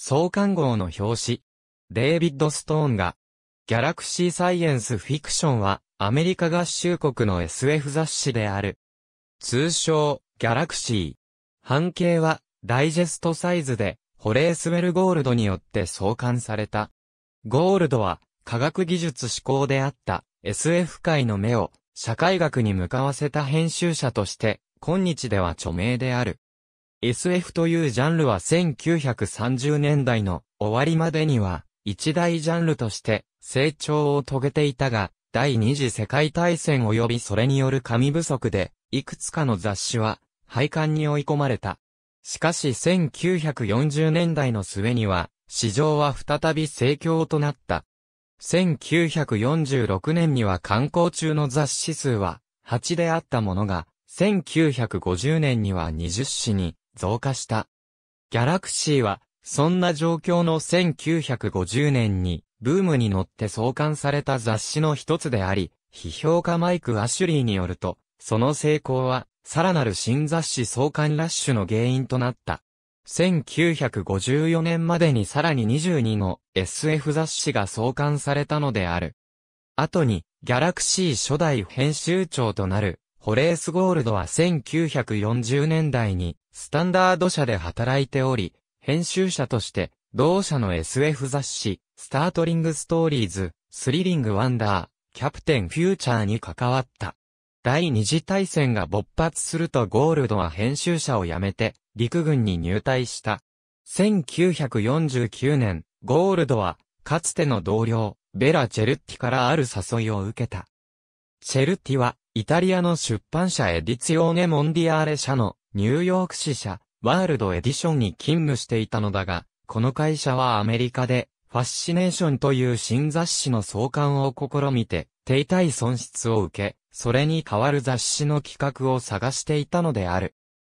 創刊号の表紙、デイビッド・ストーンが、ギャラクシー・サイエンス・フィクションは、アメリカ合衆国の SF 雑誌である。通称、ギャラクシー。半径は、ダイジェストサイズで、ホレースウェル・ゴールドによって創刊された。ゴールドは、科学技術志向であった、SF 界の目を、社会学に向かわせた編集者として、今日では著名である。SF というジャンルは1930年代の終わりまでには一大ジャンルとして成長を遂げていたが、第二次世界大戦及びそれによる紙不足で、いくつかの雑誌は廃刊に追い込まれた。しかし1940年代の末には、市場は再び盛況となった。1946年には観光中の雑誌数は8であったものが、1950年には20誌に増加した。ギャラクシーは、そんな状況の1950年に、ブームに乗って創刊された雑誌の一つであり、批評家マイク・アシュリーによると、その成功は、さらなる新雑誌創刊ラッシュの原因となった。1954年までにさらに22の SF 雑誌が創刊されたのである。後に、ギャラクシー初代編集長となる、ホレース・ゴールドは1940年代に、スタンダード社で働いており、編集者として、同社の SF 雑誌、スタートリングストーリーズ、スリリングワンダー、キャプテンフューチャーに関わった。第二次大戦が勃発するとゴールドは編集者を辞めて、陸軍に入隊した。1949年、ゴールドは、かつての同僚、ベラ・チェルッティからある誘いを受けた。チェルッティは、イタリアの出版社エディツィオーネ・モンディアーレ社のニューヨーク支社、ワールドエディションに勤務していたのだが、この会社はアメリカで、ファッシネーションという新雑誌の創刊を試みて、手痛い損失を受け、それに代わる雑誌の企画を探していたのである。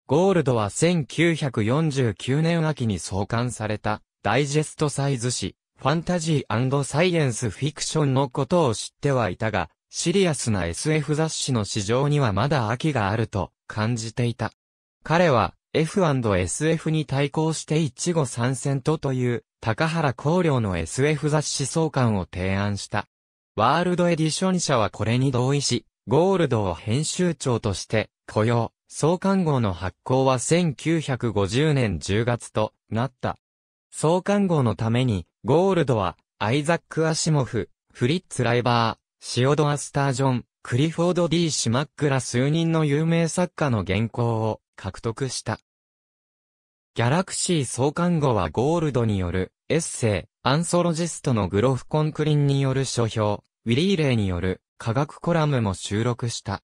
ゴールドは1949年秋に創刊された、ダイジェストサイズ誌、ファンタジーサイエンスフィクションのことを知ってはいたが、シリアスな SF 雑誌の市場にはまだ秋があると感じていた。彼は F&SF に対抗して一語参戦とという高原光良の SF 雑誌創刊を提案した。ワールドエディション社はこれに同意し、ゴールドを編集長として雇用、創刊号の発行は1950年10月となった。創刊号のために、ゴールドは、アイザック・アシモフ、フリッツ・ライバー、シオド・アスタージョン、クリフォード・ D・ シマックら数人の有名作家の原稿を獲得した。ギャラクシー創刊後はゴールドによるエッセイ、アンソロジストのグロフ・コンクリンによる書評、ウィリー・レイによる科学コラムも収録した。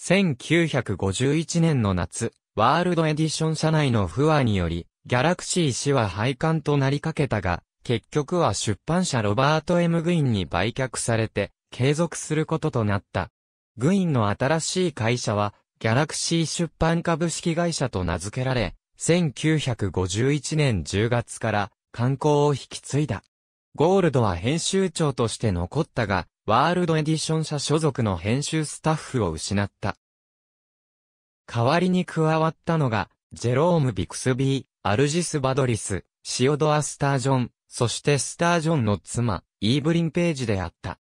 1951年の夏、ワールドエディション社内の不和により、ギャラクシー氏は廃刊となりかけたが、結局は出版社ロバート・ M・ グインに売却されて、継続することとなった。グインの新しい会社は、ギャラクシー出版株式会社と名付けられ、1951年10月から観光を引き継いだ。ゴールドは編集長として残ったが、ワールドエディション社所属の編集スタッフを失った。代わりに加わったのが、ジェローム・ビクスビー、アルジス・バドリス、シオドア・スタージョン、そしてスタージョンの妻、イーブリン・ページであった。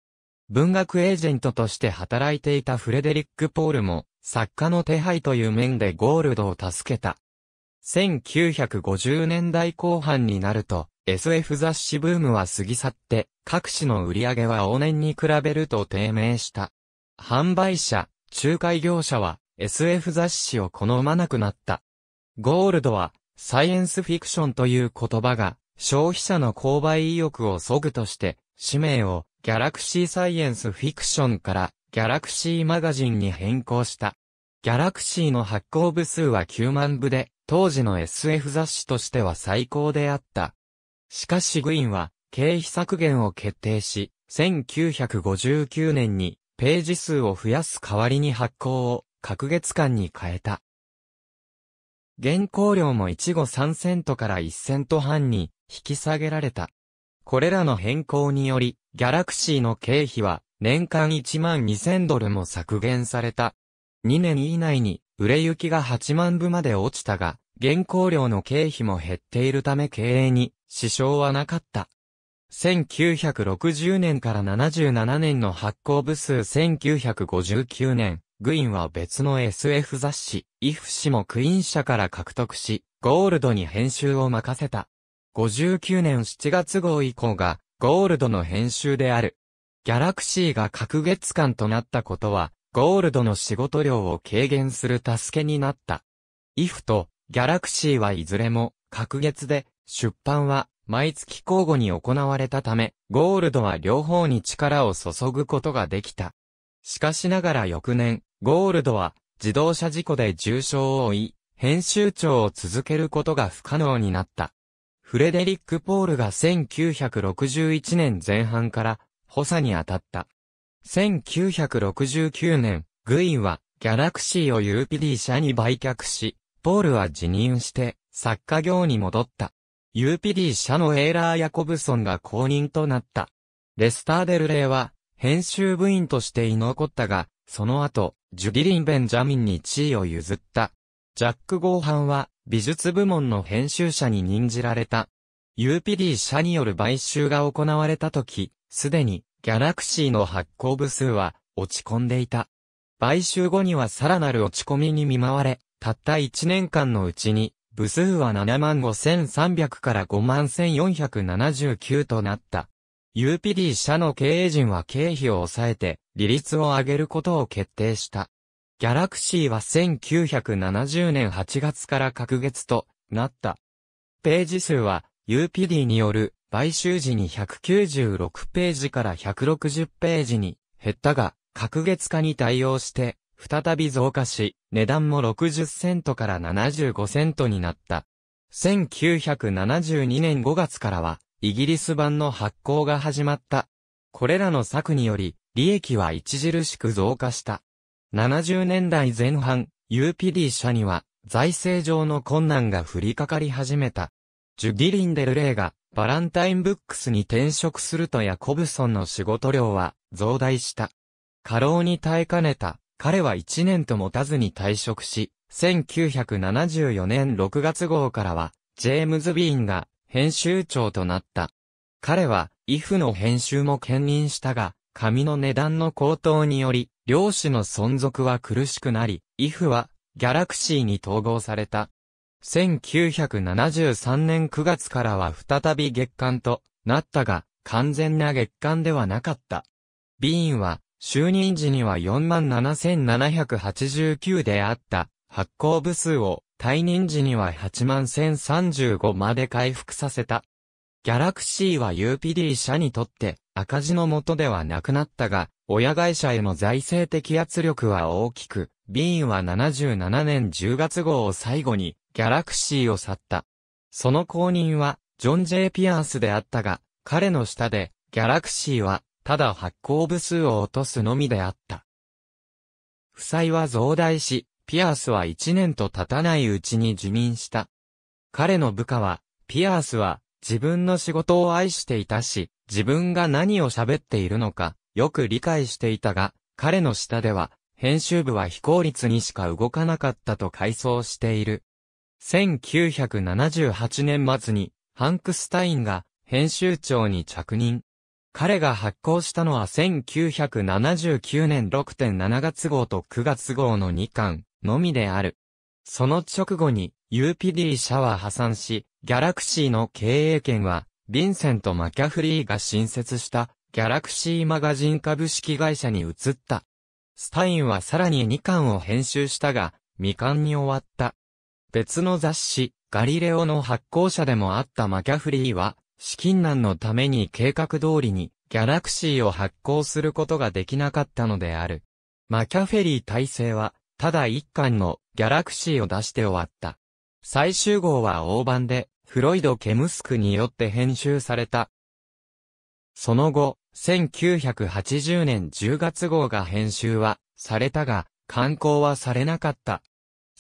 文学エージェントとして働いていたフレデリック・ポールも、作家の手配という面でゴールドを助けた。1950年代後半になると、SF 雑誌ブームは過ぎ去って、各種の売り上げは往年に比べると低迷した。販売者、仲介業者は SF 雑誌を好まなくなった。ゴールドは、サイエンスフィクションという言葉が、消費者の購買意欲を削ぐとして、使命を、ギャラクシーサイエンスフィクションから、ギャラクシーマガジンに変更した。ギャラクシーの発行部数は9万部で、当時の SF 雑誌としては最高であった。しかしグインは、経費削減を決定し、1959年にページ数を増やす代わりに発行を各月間に変えた。原稿料も1語3セントから1セント半に引き下げられた。これらの変更により、ギャラクシーの経費は年間1万2000ドルも削減された。2年以内に売れ行きが8万部まで落ちたが、原稿料の経費も減っているため経営に支障はなかった。1960年から77年の発行部数1959年、グインは別の SF 雑誌、イフ氏もクイーン社から獲得し、ゴールドに編集を任せた。59年7月号以降が、ゴールドの編集である。ギャラクシーが隔月間となったことは、ゴールドの仕事量を軽減する助けになった。イフとギャラクシーはいずれも、隔月で、出版は毎月交互に行われたため、ゴールドは両方に力を注ぐことができた。しかしながら翌年、ゴールドは自動車事故で重傷を負い、編集長を続けることが不可能になった。フレデリック・ポールが1961年前半から補佐に当たった。1969年、グインはギャラクシーを UPD 社に売却し、ポールは辞任して作家業に戻った。UPD 社のエーラー・ヤコブソンが後任となった。レスター・デルレイは編集部員として居残ったが、その後、ジュディリン・ベンジャミンに地位を譲った。ジャック・ゴーハンは美術部門の編集者に任じられた。UPD 社による買収が行われた時、すでにギャラクシーの発行部数は落ち込んでいた。買収後にはさらなる落ち込みに見舞われ、たった1年間のうちに部数は75,300から51,479となった。UPD 社の経営陣は経費を抑えて、利率を上げることを決定した。ギャラクシーは1970年8月から隔月となった。ページ数は UPD による買収時に196ページから160ページに減ったが、格月化に対応して、再び増加し、値段も60セントから75セントになった。1972年5月からは、イギリス版の発行が始まった。これらの策により、利益は著しく増加した。70年代前半、UPD 社には、財政上の困難が降りかかり始めた。ジュディ・リンデル・レイが、バランタイン・ブックスに転職するとヤコブソンの仕事量は、増大した。過労に耐えかねた、彼は1年と持たずに退職し、1974年6月号からは、ジェームズ・ビーンが、編集長となった。彼は、イフの編集も兼任したが、紙の値段の高騰により、漁師の存続は苦しくなり、イフは、ギャラクシーに統合された。1973年9月からは再び月間となったが、完全な月間ではなかった。ビーンは、就任時には47,789であった、発行部数を、退任時には81,035まで回復させた。ギャラクシーは UPD 社にとって赤字のもとではなくなったが、親会社への財政的圧力は大きく、ビーンは77年10月号を最後に、ギャラクシーを去った。その後任は、ジョン・ジェイ・ピアースであったが、彼の下で、ギャラクシーは、ただ発行部数を落とすのみであった。負債は増大し、ピアースは一年と経たないうちに受任した。彼の部下は、ピアースは、自分の仕事を愛していたし、自分が何を喋っているのか、よく理解していたが、彼の下では、編集部は非効率にしか動かなかったと回想している。1978年末に、ハンクスタインが編集長に着任。彼が発行したのは1979年6.7月号と9月号の2巻のみである。その直後に UPD 社は破産し、ギャラクシーの経営権は、ヴィンセント・マキャフリーが新設したギャラクシーマガジン株式会社に移った。スタインはさらに2巻を編集したが、未完に終わった。別の雑誌、ガリレオの発行者でもあったマキャフリーは、資金難のために計画通りに、ギャラクシーを発行することができなかったのである。マキャフェリー体制は、ただ一巻のギャラクシーを出して終わった。最終号は大盤で、フロイド・ケムスクによって編集された。その後、1980年10月号が編集は、されたが、刊行はされなかった。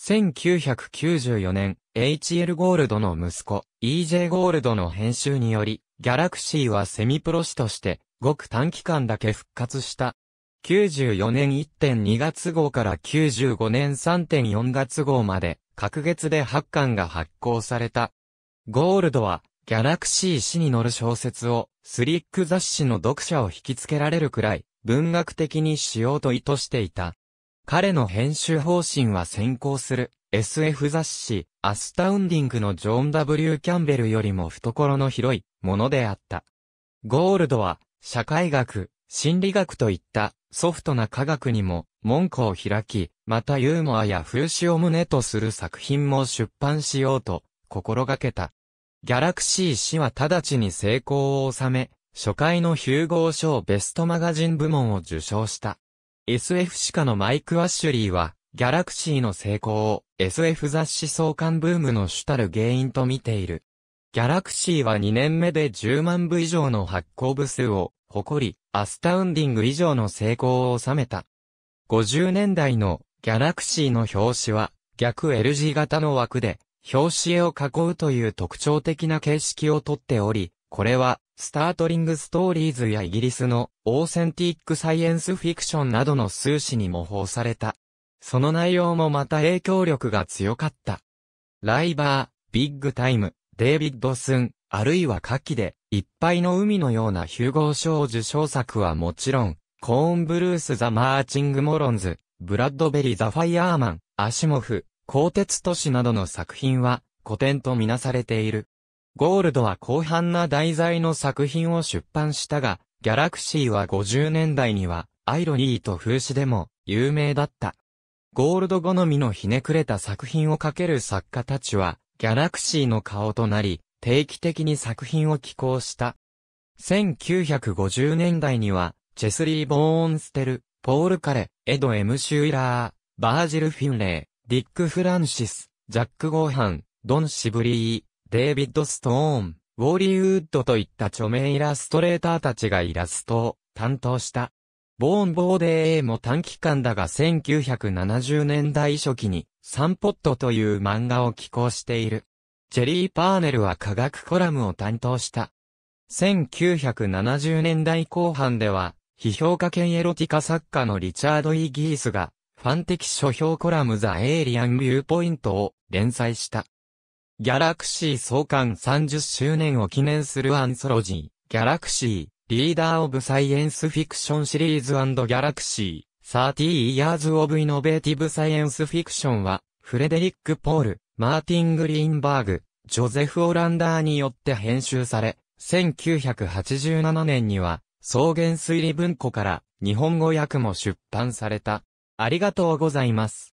1994年、HL ゴールドの息子、EJ ゴールドの編集により、ギャラクシーはセミプロ誌として、ごく短期間だけ復活した。94年1.2月号から95年3.4月号まで、各月で8巻が発行された。ゴールドは、ギャラクシー誌に載る小説を、スリック雑誌の読者を引きつけられるくらい、文学的にしようと意図していた。彼の編集方針は先行する SF 雑誌アスタウンディングのジョン・ W・ キャンベルよりも懐の広いものであった。ゴールドは社会学、心理学といったソフトな科学にも門戸を開き、またユーモアや風刺を旨とする作品も出版しようと心がけた。ギャラクシー氏は直ちに成功を収め、初回のヒューゴー賞ベストマガジン部門を受賞した。SF 史家のマイク・アッシュリーは、ギャラクシーの成功を SF 雑誌創刊ブームの主たる原因と見ている。ギャラクシーは2年目で10万部以上の発行部数を誇り、アスタウンディング以上の成功を収めた。50年代のギャラクシーの表紙は逆 L 字型の枠で表紙絵を囲うという特徴的な形式をとっており、これはスタートリングストーリーズやイギリスのオーセンティックサイエンスフィクションなどの数詞に模倣された。その内容もまた影響力が強かった。ライバー、ビッグタイム、デイビッドスン、あるいは夏季で、いっぱいの海のようなヒューゴー賞受賞作はもちろん、コーンブルース・ザ・マーチング・モロンズ、ブラッドベリー・ザ・ファイアーマン、アシモフ、鋼鉄都市などの作品は、古典とみなされている。ゴールドは広範な題材の作品を出版したが、ギャラクシーは50年代には、アイロニーと風刺でも、有名だった。ゴールド好みのひねくれた作品をかける作家たちは、ギャラクシーの顔となり、定期的に作品を寄稿した。1950年代には、チェスリー・ボーンステル、ポール・カレ、エド・エム・シューラー、バージル・フィンレイ、ディック・フランシス、ジャック・ゴーハン、ドン・シブリー、デイビッド・ストーン、ウォーリー・ウッドといった著名イラストレーターたちがイラストを担当した。ボーン・ボーデーも短期間だが1970年代初期にサンポットという漫画を寄稿している。ジェリー・パーネルは科学コラムを担当した。1970年代後半では、批評家兼エロティカ作家のリチャード・イギースが、ファン的書評コラムザ・エイリアン・ビューポイントを連載した。ギャラクシー創刊30周年を記念するアンソロジー、ギャラクシー、リーダーオブサイエンスフィクションシリーズギャラクシー、30 Years of Innovative Science Fiction は、フレデリック・ポール、マーティン・グリーンバーグ、ジョゼフ・オランダーによって編集され、1987年には、草原推理文庫から日本語訳も出版された。ありがとうございます。